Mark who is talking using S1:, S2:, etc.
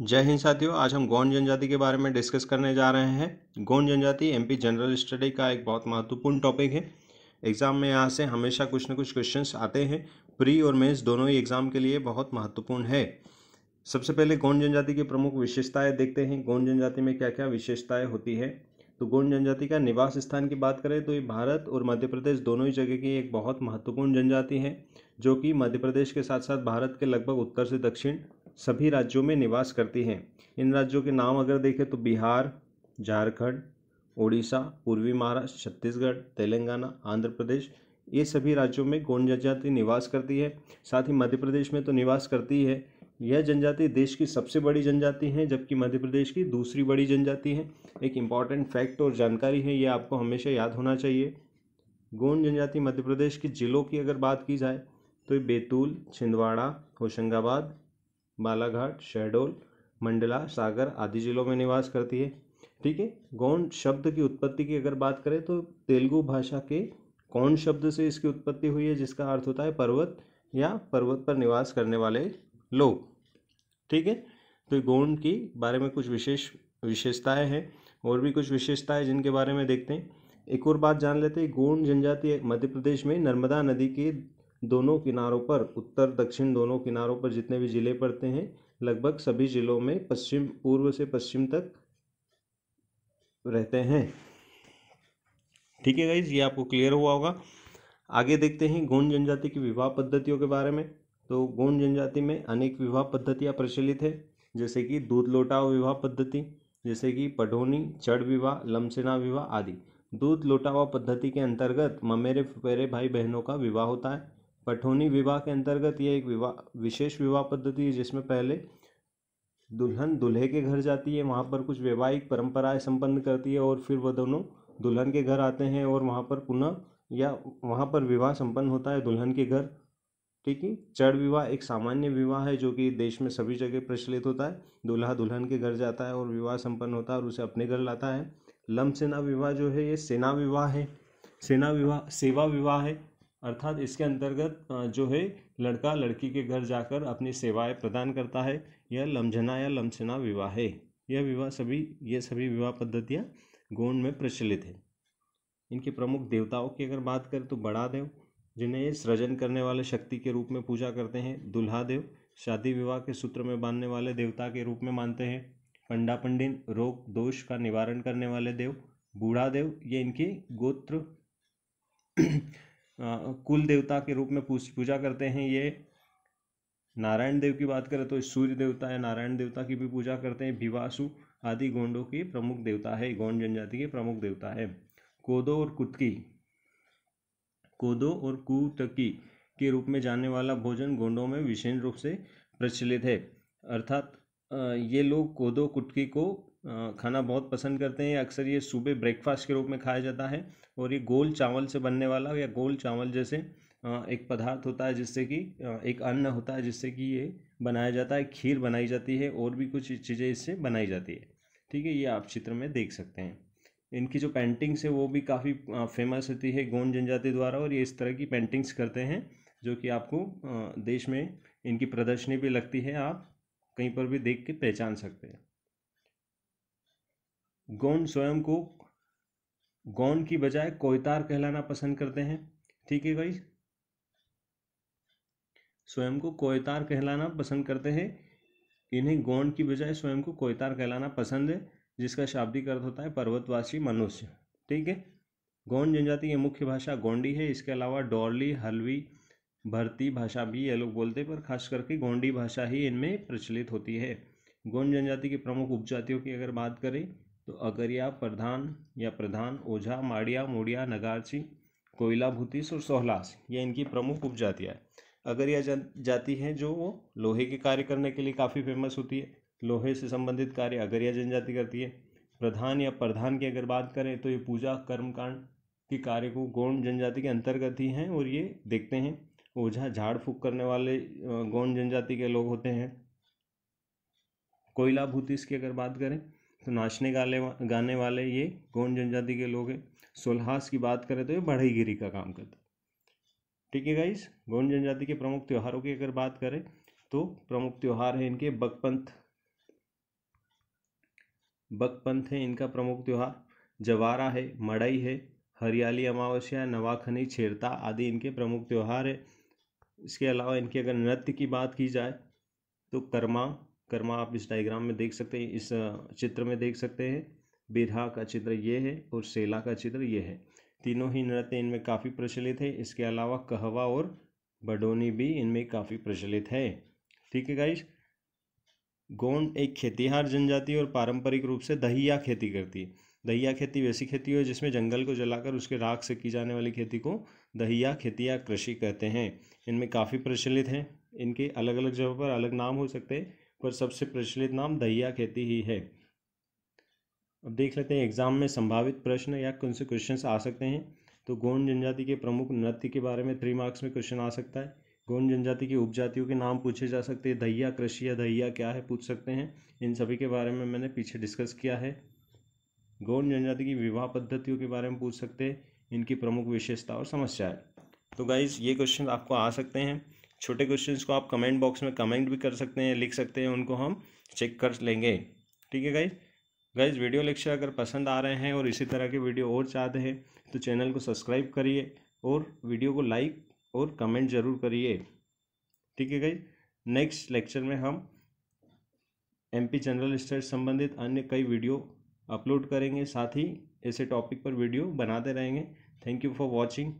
S1: जय हिंद साथियों आज हम गौंड जनजाति के बारे में डिस्कस करने जा रहे हैं गौंड जनजाति एमपी जनरल स्टडी का एक बहुत महत्वपूर्ण टॉपिक है एग्ज़ाम में यहाँ से हमेशा कुछ ना कुछ क्वेश्चंस आते हैं प्री और मेंस दोनों ही एग्ज़ाम के लिए बहुत महत्वपूर्ण है सबसे पहले गौंड जनजाति की प्रमुख विशेषताएँ देखते हैं गौंड जनजाति में क्या क्या विशेषताएँ होती है तो गौंड जनजाति का निवास स्थान की बात करें तो ये भारत और मध्य प्रदेश दोनों ही जगह की एक बहुत महत्वपूर्ण जनजाति है जो कि मध्य प्रदेश के साथ साथ भारत के लगभग उत्तर से दक्षिण सभी राज्यों में निवास करती हैं इन राज्यों के नाम अगर देखें तो बिहार झारखंड उड़ीसा पूर्वी महाराष्ट्र छत्तीसगढ़ तेलंगाना आंध्र प्रदेश ये सभी राज्यों में गोंड जनजाति निवास करती है साथ ही मध्य प्रदेश में तो निवास करती है यह जनजाति देश की सबसे बड़ी जनजाति है जबकि मध्य प्रदेश की दूसरी बड़ी जनजाति है एक इम्पॉर्टेंट फैक्ट और जानकारी है यह आपको हमेशा याद होना चाहिए गोंड जनजाति मध्य प्रदेश के ज़िलों की अगर बात की जाए तो बैतूल छिंदवाड़ा होशंगाबाद बालाघाट शहडोल मंडला सागर आदि जिलों में निवास करती है ठीक है गौंड शब्द की उत्पत्ति की अगर बात करें तो तेलुगु भाषा के कौन शब्द से इसकी उत्पत्ति हुई है जिसका अर्थ होता है पर्वत या पर्वत पर निवास करने वाले लोग ठीक है तो गोंड की बारे में कुछ विशेष विशेषताएं हैं और भी कुछ विशेषताएं जिनके बारे में देखते हैं एक और बात जान लेते हैं गोंड जनजाति मध्य प्रदेश में नर्मदा नदी के दोनों किनारों पर उत्तर दक्षिण दोनों किनारों पर जितने भी ज़िले पड़ते हैं लगभग सभी ज़िलों में पश्चिम पूर्व से पश्चिम तक रहते हैं ठीक है गाइज ये आपको क्लियर हुआ होगा आगे देखते हैं गोंड जनजाति की विवाह पद्धतियों के बारे में तो गोंड जनजाति में अनेक विवाह पद्धतियाँ प्रचलित है जैसे कि दूध लोटाव विवाह पद्धति जैसे कि पढ़ोनी चढ़ विवाह लमसेना विवाह आदि दूध लोटावा पद्धति के अंतर्गत ममेरे फुपेरे भाई बहनों का विवाह होता है पठोनी विवाह के अंतर्गत यह एक विवाह विशेष विवाह पद्धति है जिसमें पहले दुल्हन दूल्हे के घर जाती है वहाँ पर कुछ वैवाहिक परंपराएं संपन्न करती है और फिर वह दोनों दुल्हन के घर आते हैं और वहाँ पर पुनः या वहाँ पर विवाह संपन्न होता है दुल्हन के घर ठीक है चढ़ विवाह एक सामान्य विवाह है जो कि देश में सभी जगह प्रचलित होता है दूल्हा दुल्हन के घर जाता है और विवाह संपन्न होता है और उसे अपने घर लाता है लम सेना विवाह जो है ये सेना विवाह है सेना विवाह सेवा विवाह है अर्थात इसके अंतर्गत जो है लड़का लड़की के घर जाकर अपनी सेवाएं प्रदान करता है यह लमझना या लमछना विवाह है यह विवाह सभी ये सभी विवाह पद्धतियाँ गोंड में प्रचलित है इनके प्रमुख देवताओं की अगर बात करें तो बड़ा देव जिन्हें सृजन करने वाले शक्ति के रूप में पूजा करते हैं दुल्हा देव शादी विवाह के सूत्र में बांधने वाले देवता के रूप में मानते हैं पंडा पंडिन रोग दोष का निवारण करने वाले देव बूढ़ा देव ये इनके गोत्र कुल देवता के रूप में पूजा करते हैं ये नारायण देव की बात करें तो सूर्य देवता है नारायण देवता की भी पूजा करते हैं भिवासु आदि गोंडों की प्रमुख देवता है गोंड जनजाति के प्रमुख देवता है कोदो और कुतकी कोदो और कुटकी के रूप में जाने वाला भोजन गोंडों में विशेष रूप से प्रचलित है अर्थात ये लोग कोदो कुटकी को खाना बहुत पसंद करते हैं अक्सर ये सुबह ब्रेकफास्ट के रूप में खाया जाता है और ये गोल चावल से बनने वाला या गोल चावल जैसे एक पदार्थ होता है जिससे कि एक अन्न होता है जिससे कि ये बनाया जाता है खीर बनाई जाती है और भी कुछ चीज़ें इससे बनाई जाती है ठीक है ये आप चित्र में देख सकते हैं इनकी जो पेंटिंग्स है वो भी काफ़ी फेमस होती है गोंड जनजाति द्वारा और ये इस तरह की पेंटिंग्स करते हैं जो कि आपको देश में इनकी प्रदर्शनी भी लगती है आप कहीं पर भी देख के पहचान सकते हैं गौन स्वयं को गौन की बजाय कोयतार कहलाना पसंद करते हैं ठीक है भाई स्वयं को कोयतार कहलाना पसंद करते हैं इन्हें गौन की बजाय स्वयं को कोयतार कहलाना पसंद है जिसका शाब्दिक अर्थ होता है पर्वतवासी मनुष्य ठीक है गौंड जनजाति की मुख्य भाषा गोंडी है इसके अलावा डोरली हलवी भरती भाषा भी ये लोग बोलते हैं पर खास करके गोंडी भाषा ही इनमें प्रचलित होती है गौंड जनजाति की प्रमुख उपजातियों की अगर बात करें तो अगरिया प्रधान या प्रधान ओझा माड़िया मोड़िया नगारची कोयला भूतिस और सोहलास ये इनकी प्रमुख उपजातियाँ हैं अगरिया जा, जाति है जो वो लोहे के कार्य करने के लिए काफ़ी फेमस होती है लोहे से संबंधित कार्य अगरिया जनजाति करती है प्रधान या प्रधान की अगर बात करें तो ये पूजा कर्मकांड के कार्य को गौण जनजाति के अंतर्गत ही हैं और ये देखते हैं ओझा झाड़ फूक करने वाले गौण जनजाति के लोग होते हैं कोयला भूतिस की अगर बात करें तो नाचने गाले गाने वाले ये गौंड जनजाति के लोग हैं सुल्हास की बात करें तो ये बढ़ई गिरी का काम करते ठीक है गाइस गौंड जनजाति के प्रमुख त्यौहारों की अगर बात करें तो प्रमुख त्यौहार है इनके बकपंथ बकपंथ है इनका प्रमुख त्यौहार जवारा है मड़ई है हरियाली अमावस्या नवाखनी छेरता आदि इनके प्रमुख त्यौहार है इसके अलावा इनके अगर नृत्य की बात की जाए तो कर्मा कर्मा आप इस डायग्राम में देख सकते हैं इस चित्र में देख सकते हैं बेधा का चित्र ये है और सेला का चित्र ये है तीनों ही नृत्य इनमें काफ़ी प्रचलित है इसके अलावा कहवा और बडोनी भी इनमें काफ़ी प्रचलित है ठीक है गाइश गोंड एक खेतीहार जनजाति और पारंपरिक रूप से दहिया खेती करती है दहिया खेती वैसी खेती हो जिसमें जंगल को जलाकर उसके राख से की जाने वाली खेती को दहिया खेती या कृषि कहते हैं इनमें काफ़ी प्रचलित हैं इनके अलग अलग जगह पर अलग नाम हो सकते हैं पर सबसे प्रचलित नाम दहिया खेती ही है अब देख लेते हैं एग्जाम में संभावित प्रश्न या कौन से क्वेश्चन आ सकते हैं तो गौंड जनजाति के प्रमुख नृत्य के बारे में थ्री मार्क्स में क्वेश्चन आ सकता है गौंड जनजाति की उपजातियों के नाम पूछे जा सकते हैं दहिया कृषि या दहिया क्या है पूछ सकते हैं इन सभी के बारे में मैंने पीछे डिस्कस किया है गौंड जनजाति की विवाह पद्धतियों के बारे में पूछ सकते हैं इनकी प्रमुख विशेषता और समस्याएं तो गाइज ये क्वेश्चन आपको आ सकते हैं छोटे क्वेश्चंस को आप कमेंट बॉक्स में कमेंट भी कर सकते हैं लिख सकते हैं उनको हम चेक कर लेंगे ठीक है गाइज गाइज वीडियो लेक्चर अगर पसंद आ रहे हैं और इसी तरह के वीडियो और चाहते हैं तो चैनल को सब्सक्राइब करिए और वीडियो को लाइक और कमेंट ज़रूर करिए ठीक है गाइज नेक्स्ट लेक्चर में हम एमपी जनरल स्टडीज संबंधित अन्य कई वीडियो अपलोड करेंगे साथ ही ऐसे टॉपिक पर वीडियो बनाते रहेंगे थैंक यू फॉर वॉचिंग